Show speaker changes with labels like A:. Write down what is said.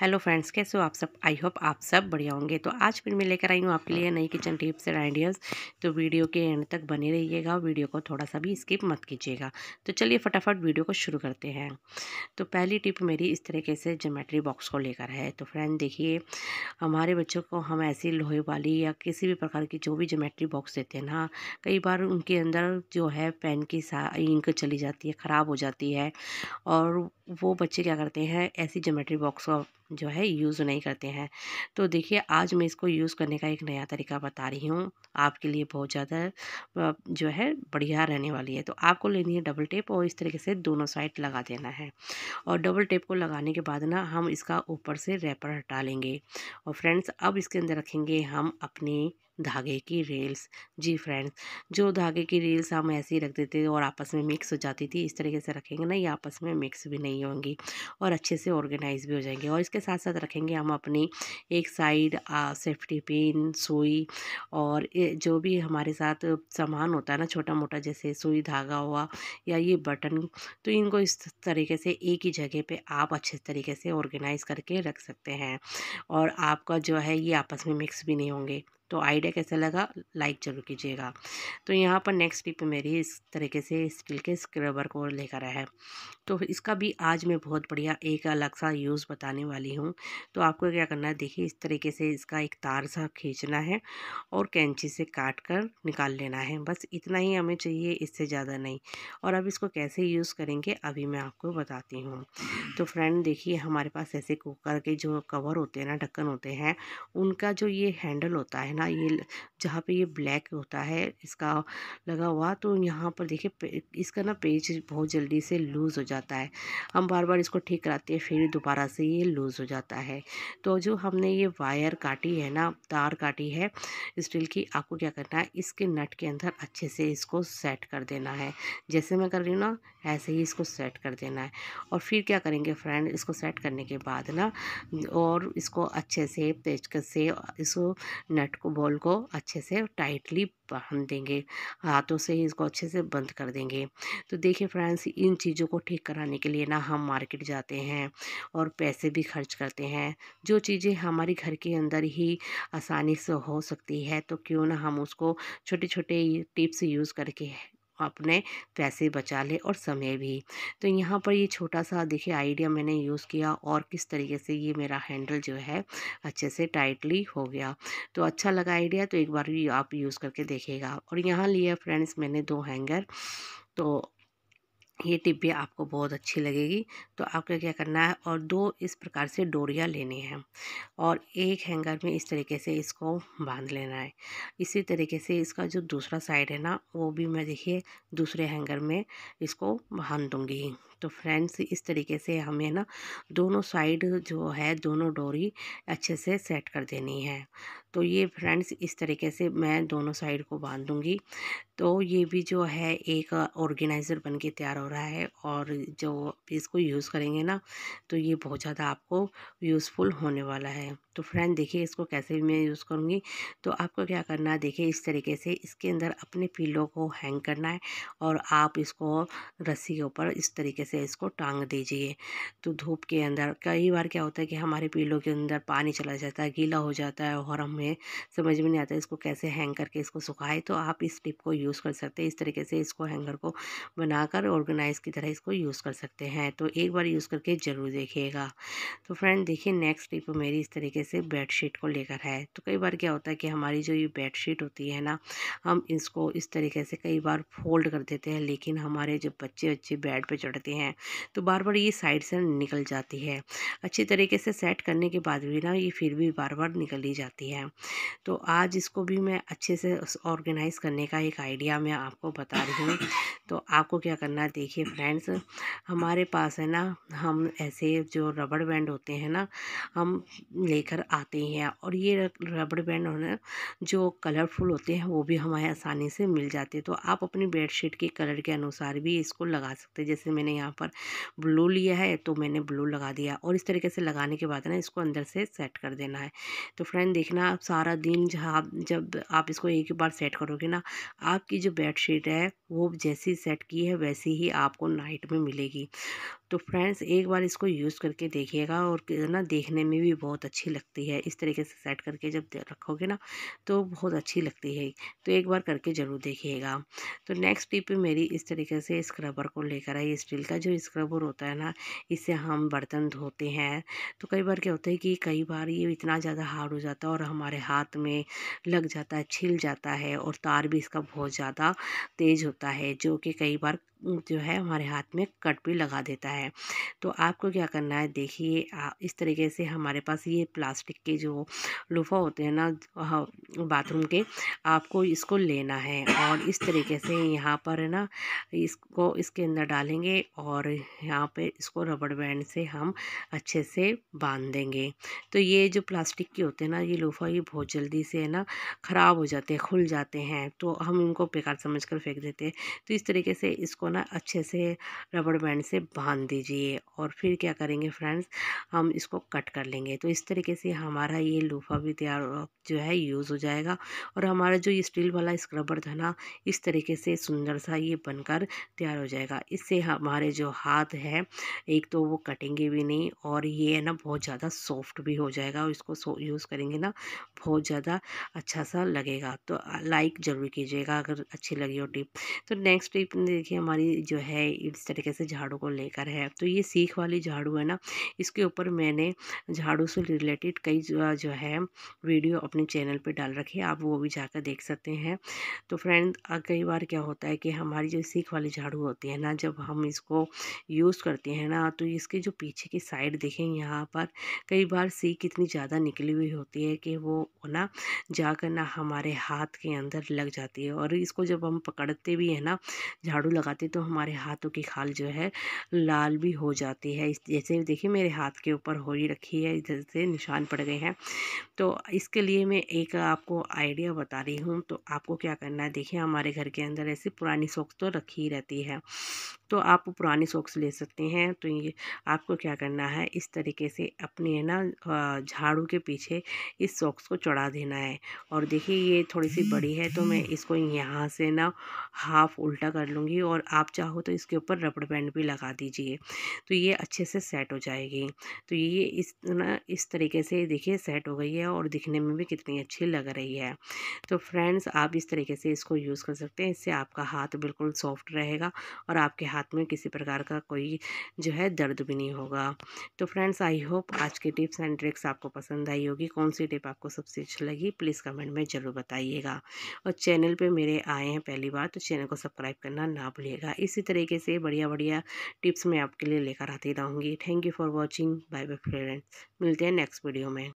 A: hello friends कैसे हो आप सब आई होप आप सब बढ़िया होंगे तो आज फिर मैं लेकर आई हूँ आपके लिए नई किचन टिप्स एंड आइडियाज़ तो वीडियो के एंड तक बने रहिएगा वीडियो को थोड़ा सा भी स्किप मत कीजिएगा तो चलिए फटाफट वीडियो को शुरू करते हैं तो पहली टिप मेरी इस तरीके से जोमेट्री बॉक्स को लेकर है तो फ्रेंड देखिए हमारे बच्चों को हम ऐसी लोहे वाली या किसी भी प्रकार की जो भी जोमेट्री बॉक्स देते हैं ना कई बार उनके अंदर जो है पेन की इंक चली जाती है ख़राब हो जाती है और वो बच्चे क्या करते हैं ऐसी जोमेट्री बॉक्स का जो है यूज़ नहीं करते हैं तो देखिए आज मैं इसको यूज़ करने का एक नया तरीका बता रही हूँ आपके लिए बहुत ज़्यादा जो है बढ़िया रहने वाली है तो आपको लेनी है डबल टेप और इस तरीके से दोनों साइड लगा देना है और डबल टेप को लगाने के बाद ना हम इसका ऊपर से रैपर हटा लेंगे और फ्रेंड्स अब इसके अंदर रखेंगे हम अपनी धागे की रेल्स जी फ्रेंड्स जो धागे की रेल्स हम ऐसे ही रख देते थे और आपस में मिक्स हो जाती थी इस तरीके से रखेंगे ना ये आपस में मिक्स भी नहीं होंगी और अच्छे से ऑर्गेनाइज भी हो जाएंगे और इसके साथ साथ रखेंगे हम अपनी एक साइड सेफ्टी पिन सुई और जो भी हमारे साथ सामान होता है ना छोटा मोटा जैसे सुई धागा हुआ या ये बटन तो इनको इस तरीके से एक ही जगह पर आप अच्छे तरीके से ऑर्गेनाइज करके रख सकते हैं और आपका जो है ये आपस में मिक्स भी नहीं होंगे तो आइडिया कैसा लगा लाइक ज़रूर कीजिएगा तो यहाँ पर नेक्स्ट टिप मेरी इस तरीके से स्टील के स्क्रबर को लेकर आया है तो इसका भी आज मैं बहुत बढ़िया एक अलग सा यूज़ बताने वाली हूँ तो आपको क्या करना है देखिए इस तरीके से इसका एक तार सा खींचना है और कैंची से काट कर निकाल लेना है बस इतना ही हमें चाहिए इससे ज़्यादा नहीं और अब इसको कैसे यूज़ करेंगे अभी मैं आपको बताती हूँ तो फ्रेंड देखिए हमारे पास ऐसे कुकर के जो कवर होते हैं ना ढक्कन होते हैं उनका जो ये हैंडल होता है ना ये जहाँ पे ये ब्लैक होता है इसका लगा हुआ तो यहाँ पर देखिए इसका ना पेज बहुत जल्दी से लूज़ हो जाता है हम बार बार इसको ठीक कराते हैं फिर दोबारा से ये लूज़ हो जाता है तो जो हमने ये वायर काटी है ना तार काटी है स्टील की आपको क्या करना है इसके नट के अंदर अच्छे से इसको सेट कर देना है जैसे मैं कर रही हूँ ना ऐसे ही इसको सेट कर देना है और फिर क्या करेंगे फ्रेंड इसको सेट करने के बाद ना और इसको अच्छे से पेचकस से इसको नट को बॉल को अच्छे से टाइटली बांध देंगे हाथों से ही इसको अच्छे से बंद कर देंगे तो देखिए फ्रेंड्स इन चीज़ों को ठीक कराने के लिए ना हम मार्केट जाते हैं और पैसे भी खर्च करते हैं जो चीज़ें हमारे घर के अंदर ही आसानी से हो सकती है तो क्यों ना हम उसको छोटे छोटे टिप्स यूज़ करके अपने पैसे बचा ले और समय भी तो यहाँ पर ये छोटा सा देखिए आइडिया मैंने यूज़ किया और किस तरीके से ये मेरा हैंडल जो है अच्छे से टाइटली हो गया तो अच्छा लगा आइडिया तो एक बार भी आप यूज़ करके देखेगा और यहाँ लिया फ्रेंड्स मैंने दो हैंगर तो ये टिप भी आपको बहुत अच्छी लगेगी तो आपको क्या करना है और दो इस प्रकार से डोरियाँ लेनी है और एक हैंगर में इस तरीके से इसको बांध लेना है इसी तरीके से इसका जो दूसरा साइड है ना वो भी मैं देखिए दूसरे हैंगर में इसको बांध दूँगी तो फ्रेंड्स इस तरीके से हमें ना दोनों साइड जो है दोनों डोरी अच्छे से सेट कर देनी है तो ये फ्रेंड्स इस तरीके से मैं दोनों साइड को बांध दूँगी तो ये भी जो है एक ऑर्गेनाइज़र बन के तैयार हो रहा है और जो इसको यूज़ करेंगे ना तो ये बहुत ज़्यादा आपको यूज़फुल होने वाला है तो फ्रेंड देखिए इसको कैसे मैं यूज़ करूँगी तो आपको क्या करना है देखिए इस तरीके से इसके अंदर अपने पीलो को हैंग करना है और आप इसको रस्सी के ऊपर इस तरीके से इसको टांग दीजिए तो धूप के अंदर कई बार क्या होता है कि हमारे पीलो के अंदर पानी चला जाता है गीला हो जाता है और हमें मुझे समझ में नहीं आता इसको कैसे हैंग करके इसको सुखाए तो आप इस टिप को यूज़ कर सकते हैं इस तरीके से इसको हैंगर को बनाकर ऑर्गेनाइज़ की तरह इसको यूज़ कर सकते हैं तो एक बार यूज़ करके ज़रूर देखिएगा तो फ्रेंड देखिए नेक्स्ट टिप मेरी इस तरीके से बेडशीट को लेकर है तो कई बार क्या होता है कि हमारी जो ये बेडशीट होती है ना हम इसको इस तरीके से कई बार फोल्ड कर देते हैं लेकिन हमारे जब बच्चे बच्चे बेड पर चढ़ते हैं तो बार बार ये साइड से निकल जाती है अच्छी तरीके से सेट करने के बाद भी ना ये फिर भी बार बार निकल ही जाती है तो आज इसको भी मैं अच्छे से ऑर्गेनाइज़ करने का एक आइडिया मैं आपको बता रही हूँ तो आपको क्या करना देखिए फ्रेंड्स हमारे पास है ना हम ऐसे जो रबड़ बैंड होते हैं ना हम लेकर आते हैं और ये रबड़ बैंड होना जो कलरफुल होते हैं वो भी हमारे आसानी से मिल जाते हैं तो आप अपनी बेडशीट के कलर के अनुसार भी इसको लगा सकते हैं जैसे मैंने यहाँ पर ब्लू लिया है तो मैंने ब्लू लगा दिया और इस तरीके से लगाने के बाद ना इसको अंदर से सेट कर देना है तो फ्रेंड देखना आप सारा दिन जहाँ जब आप इसको एक बार सेट करोगे ना आपकी जो बेडशीट है वो जैसी सेट की है वैसी ही आपको नाइट में मिलेगी तो फ्रेंड्स एक बार इसको यूज़ करके देखिएगा और ना देखने में भी बहुत अच्छी लगती है इस तरीके से सेट करके जब रखोगे ना तो बहुत अच्छी लगती है तो एक बार करके ज़रूर देखिएगा तो नेक्स्ट टिप मेरी इस तरीके से स्क्रबर को लेकर आई स्टील का जो स्क्रबर होता है ना इससे हम बर्तन धोते हैं तो कई बार क्या होता है कि कई बार ये इतना ज़्यादा हार्ड हो जाता है और हमारे हाथ में लग जाता है छिल जाता है और तार भी इसका बहुत ज़्यादा तेज़ होता है जो कि कई बार जो है हमारे हाथ में कट भी लगा देता है तो आपको क्या करना है देखिए इस तरीके से हमारे पास ये प्लास्टिक के जो लूफा होते हैं ना बाथरूम के आपको इसको लेना है और इस तरीके से यहाँ पर है ना इसको इसके अंदर डालेंगे और यहाँ पे इसको रबड़ बैंड से हम अच्छे से बांध देंगे तो ये जो प्लास्टिक के होते हैं ना ये लूफा ये बहुत जल्दी से है ना ख़राब हो जाते हैं खुल जाते हैं तो हम इनको बेकार समझ कर फेंक देते हैं तो इस तरीके से इसको इसको ना अच्छे से रबड़ बैंड से बांध दीजिए और फिर क्या करेंगे फ्रेंड्स हम इसको कट कर लेंगे तो इस तरीके से हमारा ये लूफा भी तैयार जो है यूज़ हो जाएगा और हमारा जो स्टील वाला स्क्रबर था ना इस तरीके से सुंदर सा ये बनकर तैयार हो जाएगा इससे हमारे जो हाथ है एक तो वो कटेंगे भी नहीं और ये है ना बहुत ज़्यादा सॉफ्ट भी हो जाएगा और इसको यूज़ करेंगे ना बहुत ज़्यादा अच्छा सा लगेगा तो लाइक ज़रूर कीजिएगा अगर अच्छी लगी हो टिप तो नेक्स्ट टिप देखिए हमारे हमारी जो है इस तरीके से झाड़ू को लेकर है तो ये सीख वाली झाड़ू है ना इसके ऊपर मैंने झाड़ू से रिलेटेड कई जो है वीडियो अपने चैनल पर डाल रखी है आप वो भी जाकर देख सकते हैं तो फ्रेंड कई बार क्या होता है कि हमारी जो सीख वाली झाड़ू होती है ना जब हम इसको यूज़ करते हैं ना तो इसके जो पीछे की साइड देखें यहाँ पर कई बार सीख इतनी ज़्यादा निकली हुई होती है कि वो ना जाकर ना हमारे हाथ के अंदर लग जाती है और इसको जब हम पकड़ते भी है ना झाड़ू लगाते करते तो हमारे हाथों की खाल जो है लाल भी हो जाती है इस जैसे देखिए मेरे हाथ के ऊपर होली रखी है इधर से निशान पड़ गए हैं तो इसके लिए मैं एक आपको आइडिया बता रही हूँ तो आपको क्या करना है देखिए हमारे घर के अंदर ऐसी पुरानी सॉक्स तो रखी ही रहती है तो आप पुरानी सॉक्स ले सकते हैं तो ये आपको क्या करना है इस तरीके से अपने है ना झाड़ू के पीछे इस सॉक्स को चढ़ा देना है और देखिए ये थोड़ी सी बड़ी है तो मैं इसको यहाँ से ना हाफ़ उल्टा कर लूँगी और आप चाहो तो इसके ऊपर रबड़ बैंड भी लगा दीजिए तो ये अच्छे से सेट हो जाएगी तो ये इस ना इस तरीके से देखिए सेट हो गई है और दिखने में भी कितनी अच्छी लग रही है तो फ्रेंड्स आप इस तरीके से इसको यूज़ कर सकते हैं इससे आपका हाथ बिल्कुल सॉफ्ट रहेगा और आपके हाथ में किसी प्रकार का कोई जो है दर्द भी नहीं होगा तो फ्रेंड्स आई होप आज की टिप्स एंड ट्रिक्स आपको पसंद आई होगी कौन सी टिप आपको सबसे अच्छी लगी प्लीज़ कमेंट में ज़रूर बताइएगा और चैनल पर मेरे आए हैं पहली बार तो चैनल को सब्सक्राइब करना ना भूलिएगा रहेगा इसी तरीके से बढ़िया बढ़िया टिप्स मैं आपके लिए लेकर आती रहूँगी thank you for watching bye bye friends मिलते हैं नेक्स्ट वीडियो में